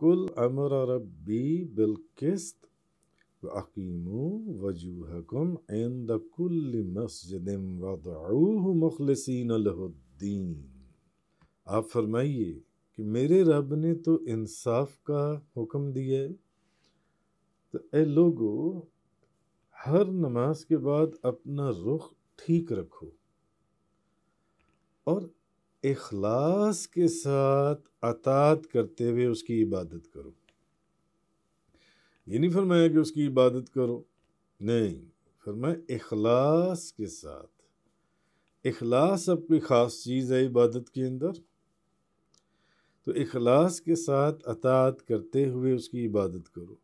कुल अमर रबी बिलकिस्त वकीमो वजूहकुम इंद कुल मस्जिद वदऊह मुखलसिन लहुद्दीन आप फरमाइए कि मेरे रब ने तो इंसाफ का हुक्म दिया है तो ए लोगो हर नमाज के बाद अपना रुख ठीक रखो और इखलास के साथ अतात करते हुए उसकी इबादत करो ये नहीं फरमाया कि उसकी इबादत करो नहीं फरमाया इखलास के साथ इखलास अब कोई ख़ास चीज़ है इबादत के अंदर तो इखलास के साथ अतात करते हुए उसकी इबादत करो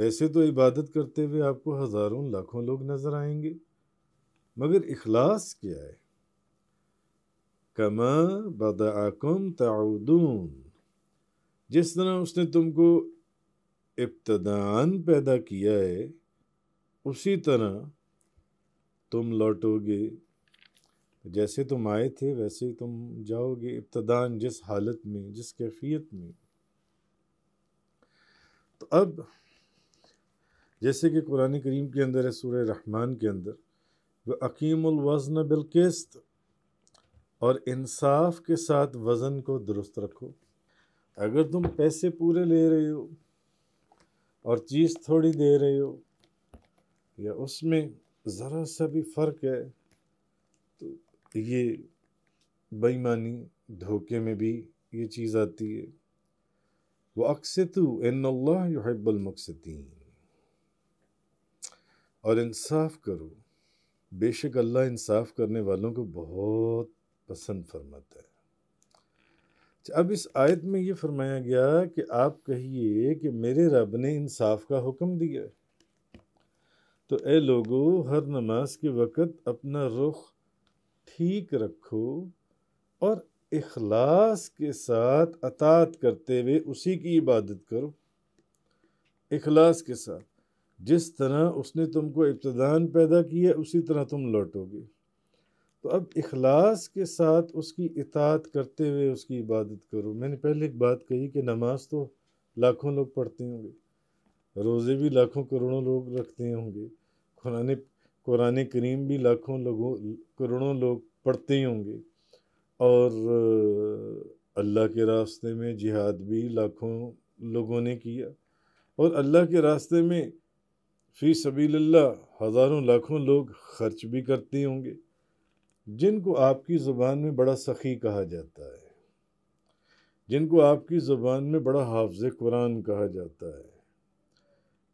वैसे तो इबादत करते हुए आपको हज़ारों लाखों लोग नज़र आएंगे मगर इखलास क्या है कमा बदाकुम तऊदून जिस तरह उसने तुमको इब्तदान पैदा किया है उसी तरह तुम लौटोगे जैसे तुम आए थे वैसे ही तुम जाओगे इब्तदान जिस हालत में जिस कैफियत में तो अब जैसे कि कुरान करीम के अंदर है सूर्य रहमान के अंदर वकीम वज़न बिलकिस्त और इंसाफ के साथ वज़न को दुरुस्त रखो अगर तुम पैसे पूरे ले रहे हो और चीज़ थोड़ी दे रहे हो या उसमें ज़रा सा भी फ़र्क है तो ये बेईमानी धोखे में भी ये चीज़ आती है वो अक्सतु इनबुलमकसतीन और इंसाफ करो बेशक अल्लाह इंसाफ करने वालों को बहुत पसंद फरमाता है अब इस आयत में ये फरमाया गया कि आप कहिए कि मेरे रब ने इंसाफ का हुक्म दिया तो ए लोगो हर नमाज के वक़्त अपना रुख ठीक रखो और इखलास के साथ अतात करते हुए उसी की इबादत करो इखलास के साथ जिस तरह उसने तुमको इब्तदान पैदा किया उसी तरह तुम लौटोगे तो अब इखलास के साथ उसकी इतात करते हुए उसकी इबादत करो मैंने पहले एक बात कही कि नमाज तो लाखों लोग पढ़ते होंगे रोज़े भी लाखों करोड़ों लोग रखते होंगे कुरान कुरान करीम भी लाखों लोगों करोड़ों लोग पढ़ते ही होंगे और अल्लाह के रास्ते में जिहाद भी लाखों लोगों ने किया और अल्लाह के रास्ते में फ़ी सबील्ला हज़ारों लाखों लोग खर्च भी करते होंगे जिनको आपकी ज़ुबान में बड़ा सखी कहा जाता है जिनको आपकी ज़ुबान में बड़ा हाफ़ कुरान कहा जाता है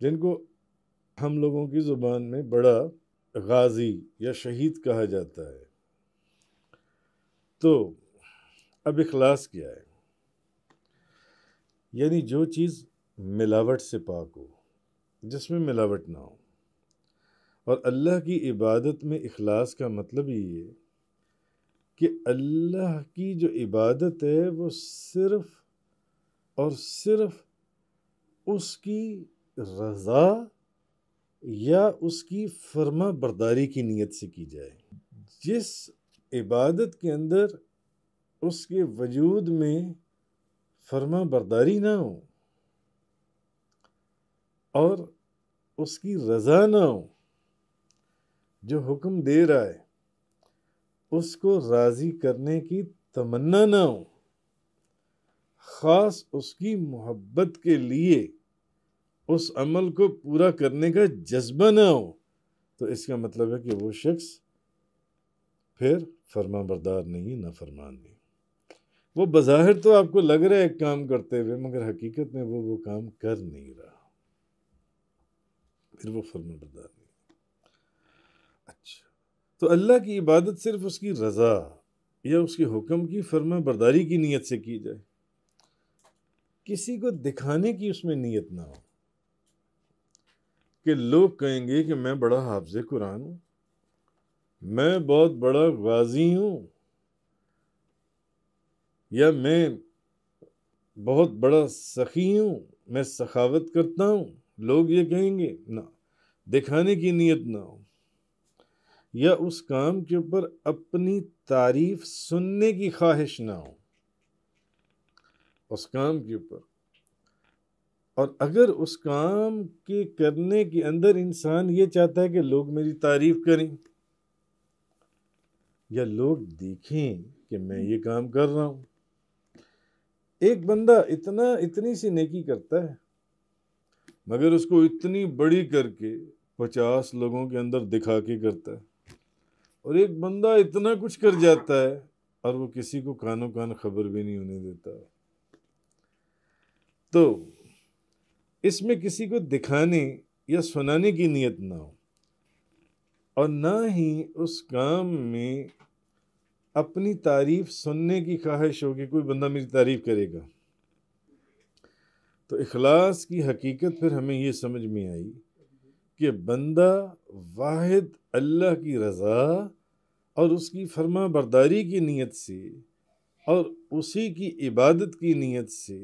जिनको हम लोगों की ज़ुबान में बड़ा गाजी या शहीद कहा जाता है तो अब इखलास क्या है यानी जो चीज़ मिलावट से पाक हो जिसमें मिलावट ना हो और अल्लाह की इबादत में इखलास का मतलब ये है कि अल्लाह की जो इबादत है वो सिर्फ और सिर्फ उसकी रज़ा या उसकी फर्मा बरदारी की नीयत से की जाए जिस इबादत के अंदर उसके वजूद में फर्मा बरदारी ना हो और उसकी रज़ा ना हो जो हुक्म दे रहा है उसको राज़ी करने की तमन्ना ना हो ख़ास उसकी मोहब्बत के लिए उस अमल को पूरा करने का जज्बा ना हो तो इसका मतलब है कि वो शख्स फिर फरमा बरदार नहीं है फरमान है वो बाहर तो आपको लग रहा है काम करते हुए मगर हकीकत में वो वो काम कर नहीं रहा फिर वो फरमा बरदार तो अल्लाह की इबादत सिर्फ उसकी रज़ा या उसके हुक्म की फर्मा बरदारी की नीयत से की जाए किसी को दिखाने की उसमें नीयत ना हो कि लोग कहेंगे कि मैं बड़ा हाफज कुरान हूँ मैं बहुत बड़ा गाजी हूँ या मैं बहुत बड़ा सखी हूँ मैं सखावत करता हूँ लोग ये कहेंगे ना दिखाने की नीयत ना हो या उस काम के ऊपर अपनी तारीफ सुनने की ख्वाहिश ना हो उस काम के ऊपर और अगर उस काम के करने के अंदर इंसान ये चाहता है कि लोग मेरी तारीफ करें या लोग देखें कि मैं ये काम कर रहा हूँ एक बंदा इतना इतनी सी नेकी करता है मगर उसको इतनी बड़ी करके पचास लोगों के अंदर दिखा के करता है और एक बंदा इतना कुछ कर जाता है और वो किसी को कानों कान खबर भी नहीं होने देता तो इसमें किसी को दिखाने या सुनाने की नीयत ना हो और ना ही उस काम में अपनी तारीफ सुनने की ख्वाहिश हो कि कोई बंदा मेरी तारीफ करेगा तो इखलास की हकीकत फिर हमें ये समझ में आई कि बंदा वाहिद अल्लाह की रज़ा और उसकी फरमा बरदारी की नीयत से और उसी की इबादत की नीयत से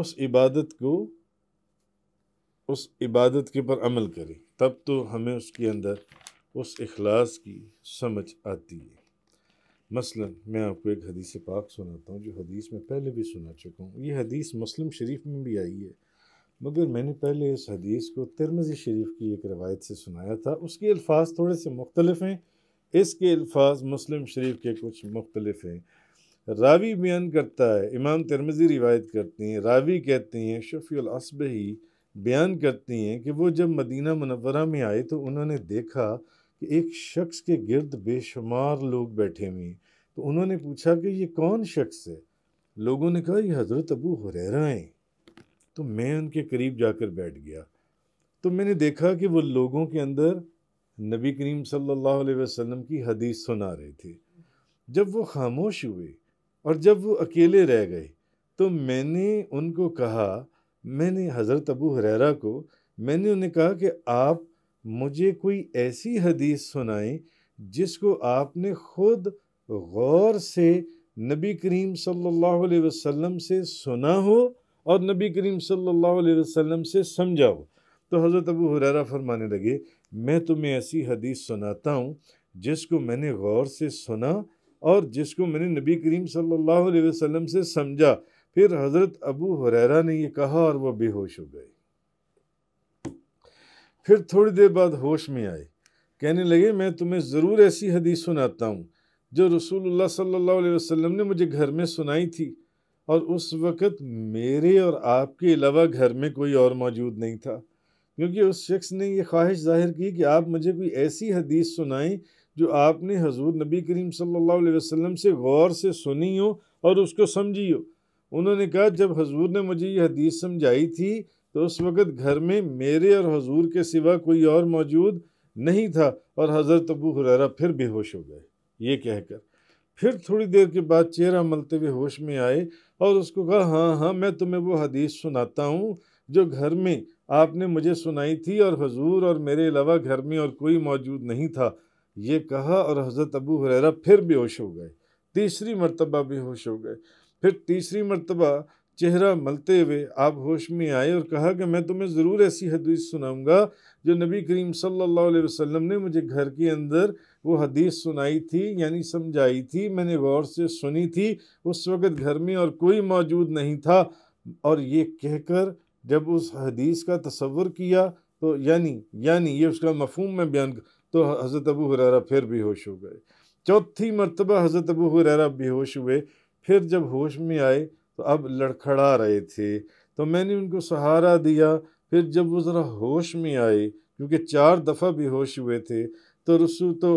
उस इबादत को उस इबादत के पर अमल करें तब तो हमें उसके अंदर उस अखलास की समझ आती है मसलन मैं आपको एक हदीस पाक सुनाता हूँ जो हदीस में पहले भी सुना चुका हूँ ये हदीस मुस्लिम शरीफ में भी आई है मगर मैंने पहले इस हदीस को तिरमजी शरीफ की एक रवायत से सुनाया था उसके अल्फाज थोड़े से मुख्तलफ हैं इसके अल्फाज मुस्लिम शरीफ के कुछ मुख्तलफ हैं रावी बयान करता है इमाम तिरमजी रिवायत करती हैं रावी कहती हैं शफ़ी ही बयान करती हैं कि वो जब मदीना मनवरा में आए तो उन्होंने देखा कि एक शख्स के गिरद बेशुमार लोग बैठे हुए हैं तो उन्होंने पूछा कि ये कौन शख्स है लोगों ने कहा ये हज़रत अबू हुरैरा हैं तो मैं उनके करीब जाकर बैठ गया तो मैंने देखा कि वो लोगों के अंदर नबी करीम सल्लल्लाहु अलैहि वसल्लम की हदीस सुना रहे थे जब वो खामोश हुए और जब वो अकेले रह गए तो मैंने उनको कहा मैंने हज़रत अबू हरेरा को मैंने उन्हें कहा कि आप मुझे कोई ऐसी हदीस सुनाएं जिसको आपने खुद गौर से नबी करीम सल्लल्लाहु अलैहि वसल्लम से सुना हो और नबी करीम सल्लल्लाहु अलैहि वसल्लम से समझाओ तो हज़रत अबू हुररा फरमाने लगे मैं तुम्हें ऐसी हदीस सुनाता हूँ जिसको मैंने गौर से सुना और जिसको मैंने नबी करीम सल्लल्लाहु अलैहि वसल्लम से समझा फिर हज़रत अबू हुररा ने यह कहा और वह बेहोश हो गए फिर थोड़ी देर बाद होश में आए कहने लगे मैं तुम्हें ज़रूर ऐसी हदीस सुनाता हूँ जो रसूलुल्लाह सल्लल्लाहु अलैहि वसल्लम ने मुझे घर में सुनाई थी और उस वक़्त मेरे और आपके अलावा घर में कोई और मौजूद नहीं था क्योंकि उस शख्स ने यह ख्वाहिश जाहिर की कि आप मुझे कोई ऐसी हदीस सुनाएं जो आपने हजूर नबी करीम सल्लल्लाहु अलैहि वसल्लम से गौर से सुनी हो और उसको समझी हो उन्होंने कहा जब हजूर ने मुझे ये हदीस समझाई थी तो उस वक़्त घर में मेरे और हजूर के सिवा कोई और मौजूद नहीं था और हज़रत अबू हुररा फिर बेहोश हो गए ये कहकर फिर थोड़ी देर के बाद चेहरा मलते हुए होश में आए और उसको कहा हाँ हाँ मैं तुम्हें वो हदीस सुनाता हूँ जो घर में आपने मुझे सुनाई थी और हजूर और मेरे अलावा घर में और कोई मौजूद नहीं था ये कहा और हज़रत अबू हुररा फिर बेहोश हो गए तीसरी मरतबा बेहोश हो गए फिर तीसरी मरतबा चेहरा मलते हुए आप होश में आए और कहा कि मैं तुम्हें ज़रूर ऐसी हदीस सुनाऊँगा जो नबी करीम सल्लल्लाहु अलैहि वसल्लम ने मुझे घर के अंदर वो हदीस सुनाई थी यानी समझाई थी मैंने गौर से सुनी थी उस वक़्त घर में और कोई मौजूद नहीं था और ये कहकर जब उस हदीस का तस्वुर किया तो यानी यानी ये उसका मफहम में बयान तो हज़रत अबू हुररा फिर बेहोश हो गए चौथी मरतबा हज़रत अबू हुररा बेहोश हुए फिर जब होश में आए तो अब लड़खड़ा रहे थे तो मैंने उनको सहारा दिया फिर जब वो ज़रा होश में आए क्योंकि चार दफ़ा बेहोश हुए थे तो रसू तो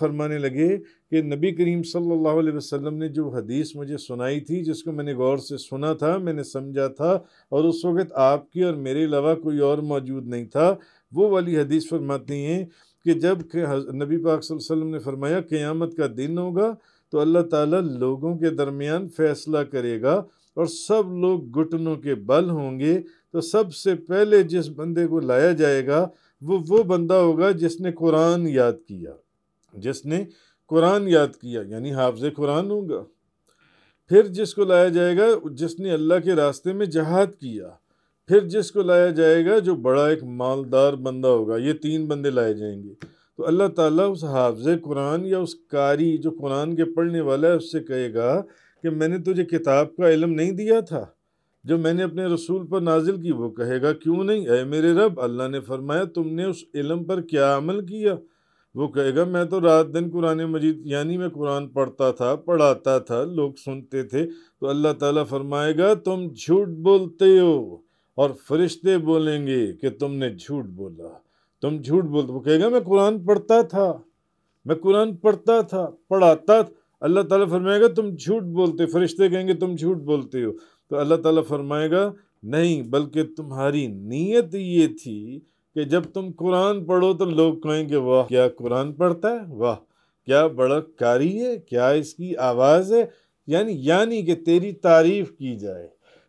फरमाने लगे कि नबी करीम सल्लल्लाहु अलैहि वसल्लम ने जो हदीस मुझे सुनाई थी जिसको मैंने गौर से सुना था मैंने समझा था और उस वक़्त आपकी और मेरे अलावा कोई और मौजूद नहीं था वो वाली हदीस फरमाती हैं कि जब नबी पाक वसल्लम ने फरमाया क़यामत का दिन होगा तो अल्लाह ताला लोगों के दरमियान फ़ैसला करेगा और सब लोग घुटनों के बल होंगे तो सबसे पहले जिस बंदे को लाया जाएगा वो वो बंदा होगा जिसने कुरान याद किया जिसने कुरान याद किया यानी हाफज कुरान होगा फिर जिसको लाया जाएगा जिसने अल्लाह के रास्ते में जहाद किया फिर जिसको लाया जाएगा जो बड़ा एक मालदार बंदा होगा ये तीन बंदे लाए जाएंगे तो अल्लाह ताला उस हाफज कुरान या उस कारी जो कुरान के पढ़ने वाला है उससे कहेगा कि मैंने तुझे किताब का इलम नहीं दिया था जो मैंने अपने रसूल पर नाजिल की वो कहेगा क्यों नहीं अः मेरे रब अल्लाह ने फरमाया तुमने उस इलम पर क्या अमल किया वो कहेगा मैं तो रात दिन कुरान मजीद यानी मैं कुरान पढ़ता था पढ़ाता था लोग सुनते थे तो अल्लाह ताला फरमाएगा तुम झूठ बोलते हो और फरिश्ते बोलेंगे कि तुमने झूठ बोला तुम झूठ बोलते वो कहेगा मैं कुरान पढ़ता था मैं कुरान पढ़ता था पढ़ाता था अल्लाह ताला फरमाएगा तुम झूठ बोलते फरिश्ते कहेंगे तुम झूठ बोलते हो तो अल्लाह ताला फरमाएगा नहीं बल्कि तुम्हारी नीयत ये थी कि जब तुम कुरान पढ़ो तो लोग कहेंगे वाह क्या कुरान पढ़ता है वाह क्या बड़ा कारी है क्या इसकी आवाज़ है यानी यानी कि तेरी तारीफ़ की जाए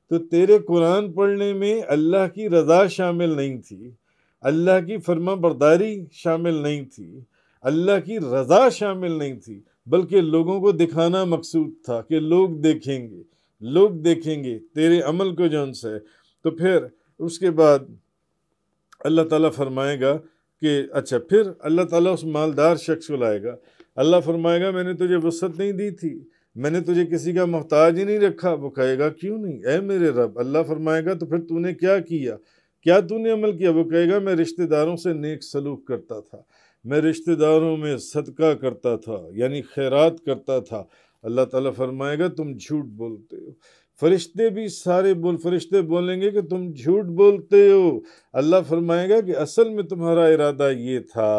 तो तेरे कुरान पढ़ने में अल्लाह की रज़ा शामिल नहीं थी अल्लाह की फर्मा बरदारी शामिल नहीं थी अल्लाह की रज़ा शामिल नहीं थी बल्कि लोगों को दिखाना मकसूद था कि लोग देखेंगे लोग देखेंगे तेरे अमल को जौन से तो फिर उसके बाद अल्लाह ताला फरमाएगा कि अच्छा फिर अल्लाह ताला उस मालदार शख्स को लाएगा अल्लाह फरमाएगा मैंने तुझे वसत नहीं दी थी मैंने तुझे किसी का मोहताज ही नहीं रखा वो कहेगा क्यों नहीं ऐ मेरे रब अल्लाह फरमाएगा तो फिर तूने क्या किया क्या तूने अमल किया वो कहेगा मैं रिश्तेदारों से नेक सलूक करता था मैं रिश्तेदारों में सदका करता था यानी खैरात करता था अल्लाह ताला फरमाएगा तुम झूठ बोलते हो फरिश्ते भी सारे बोल फरिश्ते बोलेंगे कि तुम झूठ बोलते हो अल्लाह फरमाएगा कि असल में तुम्हारा इरादा ये था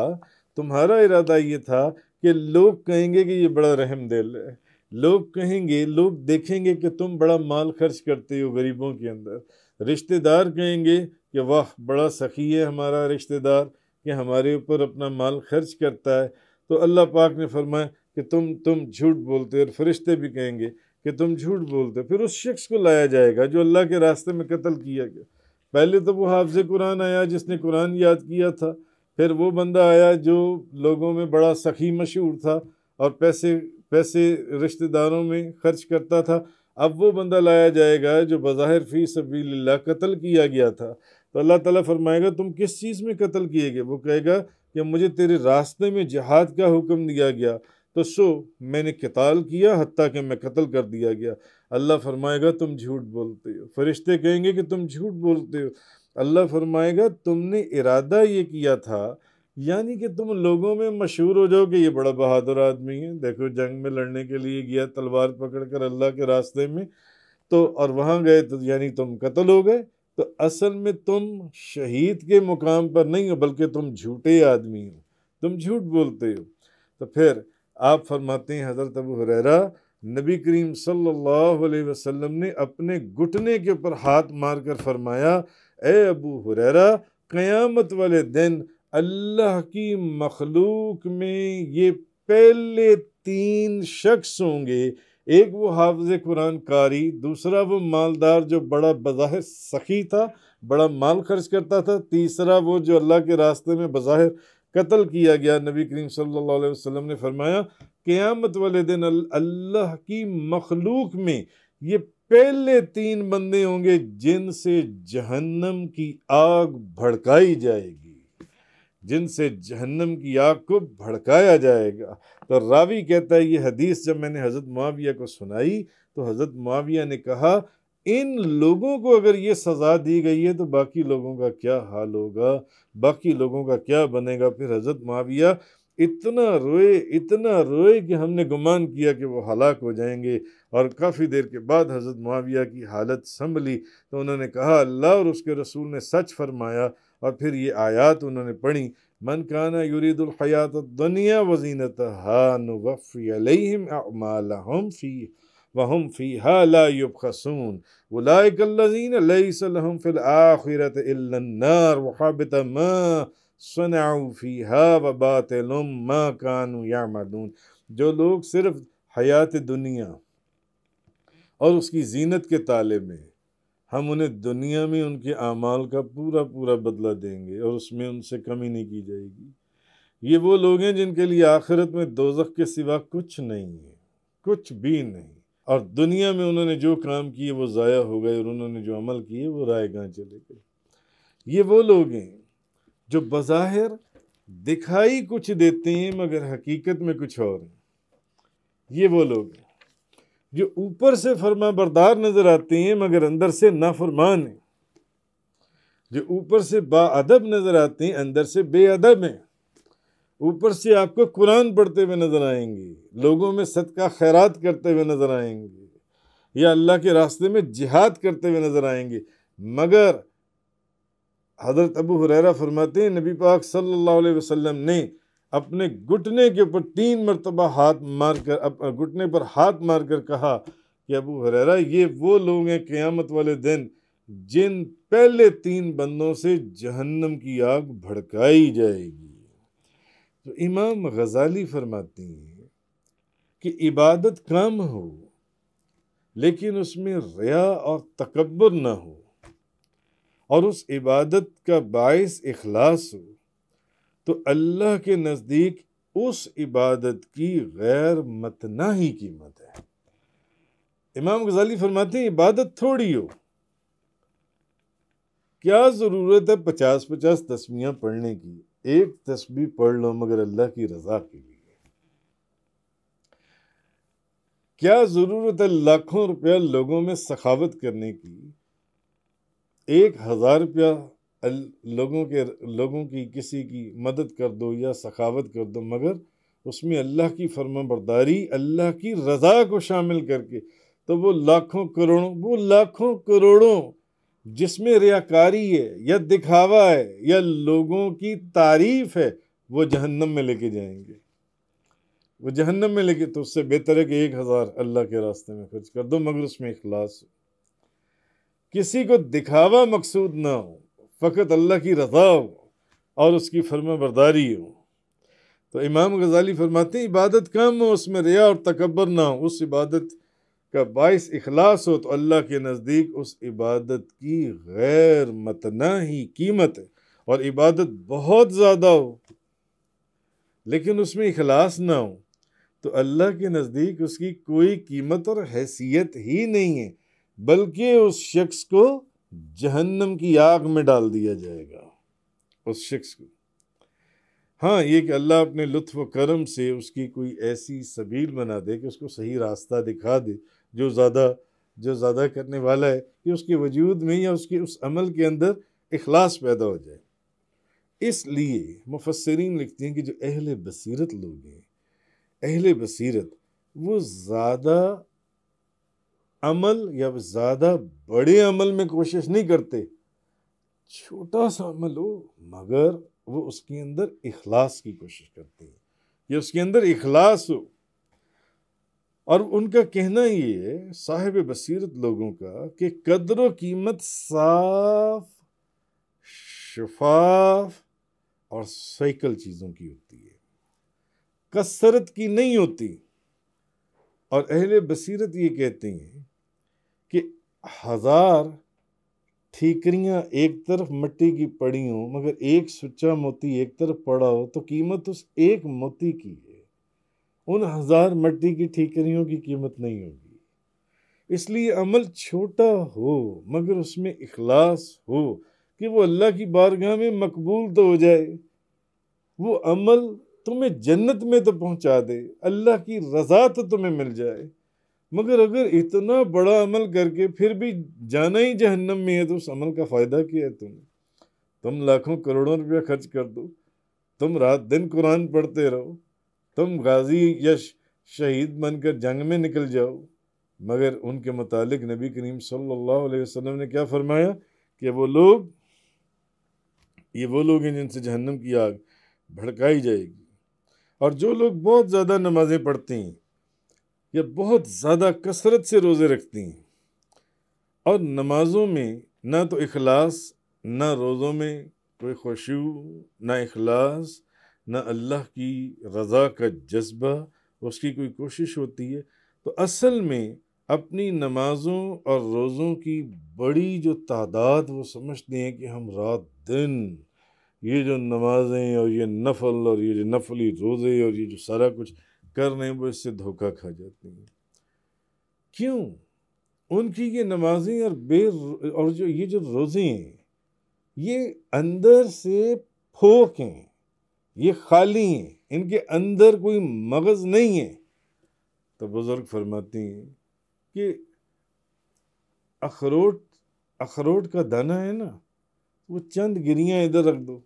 तुम्हारा इरादा ये था कि लोग कहेंगे कि ये बड़ा रहम दिल है लोग कहेंगे लोग देखेंगे कि तुम बड़ा माल खर्च करते हो गरीबों के अंदर रिश्तेदार कहेंगे कि वाह बड़ा सखी है हमारा रिश्तेदार कि हमारे ऊपर अपना माल खर्च करता है तो अल्लाह पाक ने फरमाया कि तुम तुम झूठ बोलते और फरिश्ते भी कहेंगे कि तुम झूठ बोलते फिर उस शख्स को लाया जाएगा जो अल्लाह के रास्ते में कत्ल किया गया पहले तो वो हाफ़ कुरान आया जिसने कुरान याद किया था फिर वो बंदा आया जो लोगों में बड़ा सखी मशहूर था और पैसे पैसे रिश्तेदारों में खर्च करता था अब वो बंदा लाया जाएगा जो बज़ाहिर फ़ी सबील कत्ल किया गया था तो अल्लाह ताला फरमाएगा तुम किस चीज़ में कत्ल किए गए वो कहेगा कि मुझे तेरे रास्ते में जहाद का हुक्म दिया गया तो सो मैंने कताल किया हती कि मैं कत्ल कर दिया गया अल्लाह फरमाएगा तुम झूठ बोलते हो फरिश्ते कहेंगे कि तुम झूठ बोलते हो अल्लाह फरमाएगा तुमने इरादा ये किया था यानी कि तुम लोगों में मशहूर हो जाओ कि ये बड़ा बहादुर आदमी है देखो जंग में लड़ने के लिए गया तलवार पकड़ कर अल्लाह के रास्ते में तो और वहाँ गए तो यानी तुम कत्ल हो गए तो असल में तुम शहीद के मुकाम पर नहीं हो बल्कि तुम झूठे आदमी हो तुम झूठ बोलते हो तो फिर आप फरमाते हैं हज़रत अबू हुररा नबी करीम सल्लल्लाहु अलैहि वसल्लम ने अपने घुटने के ऊपर हाथ मारकर फरमाया ए अबू हुररा क़यामत वाले दिन अल्लाह की मखलूक में ये पहले तीन शख्स होंगे एक वो हाफज कुरान कारी दूसरा वो मालदार जो बड़ा बज़ाहिर सखी था बड़ा माल खर्च करता था तीसरा वो जो अल्लाह के रास्ते में बज़ाहिर कत्ल किया गया नबी करीम सल्लल्लाहु अलैहि वसल्लम ने फरमाया क़यामत वाले दिन अल्लाह की मखलूक में ये पहले तीन बंदे होंगे जिनसे जहन्नम की आग भड़काई जाएगी जिनसे जहन्नम की आग को भड़काया जाएगा तो रावी कहता है ये हदीस जब मैंने हज़रत मुआविया को सुनाई तो हज़रत मुआविया ने कहा इन लोगों को अगर ये सज़ा दी गई है तो बाकी लोगों का क्या हाल होगा बाकी लोगों का क्या बनेगा फिर हज़रत माविया इतना रोए इतना रोए कि हमने गुमान किया कि वो हलाक हो जाएंगे और काफ़ी देर के बाद हज़रत माविया की हालत संभली तो उन्होंने कहा अल्लाह और उसके रसूल ने सच फरमाया और फिर ये आयात उन्होंने पढ़ी मन काना यूरीदुल्हयात दुनिया वजीनत हा नफ़ी अलहम फ़ी वहम फ़ी लाबसून वलाकल्लिन लहम फ़िल आखिरत इल्लन्नार वहाबित सनाफ़ी वबातलम मा कानू या मदून जो लोग सिर्फ हयात दुनिया और उसकी जीनत के ताले में हम उन्हें दुनिया में उनके अमाल का पूरा पूरा बदला देंगे और उसमें उनसे कमी नहीं की जाएगी ये वो लोग हैं जिनके लिए आखिरत में दोजख के सिवा कुछ नहीं है कुछ भी नहीं और दुनिया में उन्होंने जो काम किए वो ज़ाया हो गए और उन्होंने जो अमल किए वो राय चले गए ये वो लोग हैं जो बज़ाहिर दिखाई कुछ देते हैं मगर हकीकत में कुछ और हैं ये वो लोग हैं जो ऊपर से फरमा बरदार नज़र आते हैं मगर अंदर से नाफरमान हैं जो ऊपर से बाअदब नज़र आते हैं अंदर से बेअदब हैं ऊपर से आपको कुरान पढ़ते हुए नज़र आएंगे लोगों में सदका खैरात करते हुए नज़र आएंगे या अल्लाह के रास्ते में जिहाद करते हुए नज़र आएंगे मगर हज़रत अबू हुररा फरमाते हैं नबी पाक सल्लल्लाहु अलैहि वसल्लम ने अपने घुटने के ऊपर तीन मरतबा हाथ मार कर घुटने पर हाथ मार कर कहा कि अबू हुररा ये वो लोग हैं क़्यामत वाले दिन जिन पहले तीन बंदों से जहन्नम की आग भड़काई जाएगी तो इमाम गज़ाली फरमाती हैं कि इबादत कम हो लेकिन उसमें रिया और तकबर ना हो और उस इबादत का बायस अखलास हो तो अल्लाह के नज़दीक उस इबादत की गैर मतना ही कीमत है इमाम गजाली फरमाते हैं इबादत थोड़ी हो क्या ज़रूरत है पचास पचास तस्मियाँ पढ़ने की एक तस्वीर पढ़ लो मगर अल्लाह की रजा के लिए क्या ज़रूरत है लाखों रुपया लोगों में सखावत करने की एक हज़ार रुपया लोगों के लोगों की किसी की मदद कर दो या सखावत कर दो मगर उसमें अल्लाह की फर्माबरदारी अल्लाह की रज़ा को शामिल करके तो वो लाखों करोड़ों वो लाखों करोड़ों जिसमें रियाकारी है या दिखावा है या लोगों की तारीफ है वो जहन्नम में लेके जाएंगे वो जहन्नम में लेके तो उससे बेहतर है कि एक हज़ार अल्लाह के रास्ते में खर्च कर दो मगर उसमें अखलास हो किसी को दिखावा मकसूद ना हो फ़कत अल्लाह की रजा हो और उसकी फर्मा बरदारी हो तो इमाम गजाली फरमाते इबादत कम हो उसमें रिया और तकबर ना हो उस इबादत का बायस अखलास हो तो अल्लाह के नज़दीक उस इबादत की गैर मतना ही कीमत है और इबादत बहुत ज़्यादा हो लेकिन उसमें अखलास ना हो तो अल्लाह के नज़दीक उसकी कोई कीमत और हैसियत ही नहीं है बल्कि उस शख्स को जहन्नम की आग में डाल दिया जाएगा उस शख्स को हाँ ये कि अल्लाह अपने लुत्फ़ करम से उसकी कोई ऐसी सबील बना दे कि उसको सही रास्ता दिखा दे जो ज़्यादा जो ज़्यादा करने वाला है कि उसके वजूद में या उसके उस अमल के अंदर अखलास पैदा हो जाए इसलिए मुफसरीन लिखते हैं कि जो अहल बसीरत लोग हैं अहल बसीरत वो ज़्यादा अमल या ज़्यादा बड़े अमल में कोशिश नहीं करते छोटा सा अमल हो मगर वो उसके अंदर अखलास की कोशिश करते हैं या उसके अंदर अखलास हो और उनका कहना ये साहिब बसीरत लोगों का कि कदर कीमत साफ शफाफ और साइकिल चीज़ों की होती है कसरत की नहीं होती और अहल बसीरत ये कहते हैं कि हज़ार ठीकरियाँ एक तरफ मिट्टी की पड़ी हों मगर एक सुच्चा मोती एक तरफ पड़ा हो तो कीमत उस एक मोती की है उन हज़ार मट्टी की ठीकरियों की कीमत नहीं होगी इसलिए अमल छोटा हो मगर उसमें इखलास हो कि वो अल्लाह की बारगाह में मकबूल तो हो जाए वो अमल तुम्हें जन्नत में तो पहुंचा दे अल्लाह की रज़ा तो तुम्हें मिल जाए मगर अगर इतना बड़ा अमल करके फिर भी जाना ही जहन्नम में है तो उस अमल का फ़ायदा क्या है तुम तुम लाखों करोड़ों रुपया खर्च कर दो तुम रात दिन कुरान पढ़ते रहो तुम गाजी यश शहीद बनकर जंग में निकल जाओ मगर उनके मुतालिक नबी करीम सल्लल्लाहु अलैहि वसल्लम ने क्या फरमाया कि वो लोग ये वो लोग हैं जिनसे जहन्नम की आग भड़काई जाएगी और जो लोग बहुत ज़्यादा नमाज़ें पढ़ती हैं या बहुत ज़्यादा कसरत से रोज़े रखती हैं और नमाज़ों में ना तो अखलास ना रोज़ों में कोई खुशू ना अखलास ना अल्लाह की रज़ा का जज्बा उसकी कोई कोशिश होती है तो असल में अपनी नमाज़ों और रोज़ों की बड़ी जो तादाद वो समझते हैं कि हम रात दिन ये जो नमाज़ें और ये नफल और ये जो नफली रोज़े और ये जो सारा कुछ कर रहे हैं वो इससे धोखा खा जाते हैं क्यों उनकी ये नमाजें और बे और जो ये जो रोज़े हैं ये अंदर से फोक हैं ये खाली हैं इनके अंदर कोई मगज़ नहीं है तो बुज़ुर्ग फरमाती हैं कि अखरोट अखरोट का दाना है ना वो चंद गिरियाँ इधर रख दो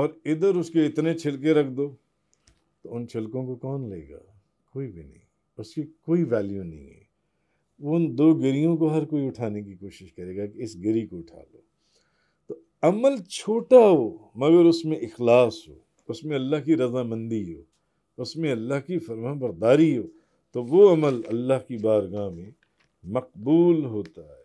और इधर उसके इतने छिलके रख दो तो उन छिलकों को कौन लेगा कोई भी नहीं उसकी कोई वैल्यू नहीं है उन दो गिरियों को हर कोई उठाने की कोशिश करेगा कि इस गिरी को उठा लो अमल छोटा हो मगर उसमें इखलास हो उसमें अल्लाह की रजामंदी हो उसमें अल्लाह की फर्मा बरदारी हो तो वो अमल अल्लाह की बारगाह में मकबूल होता है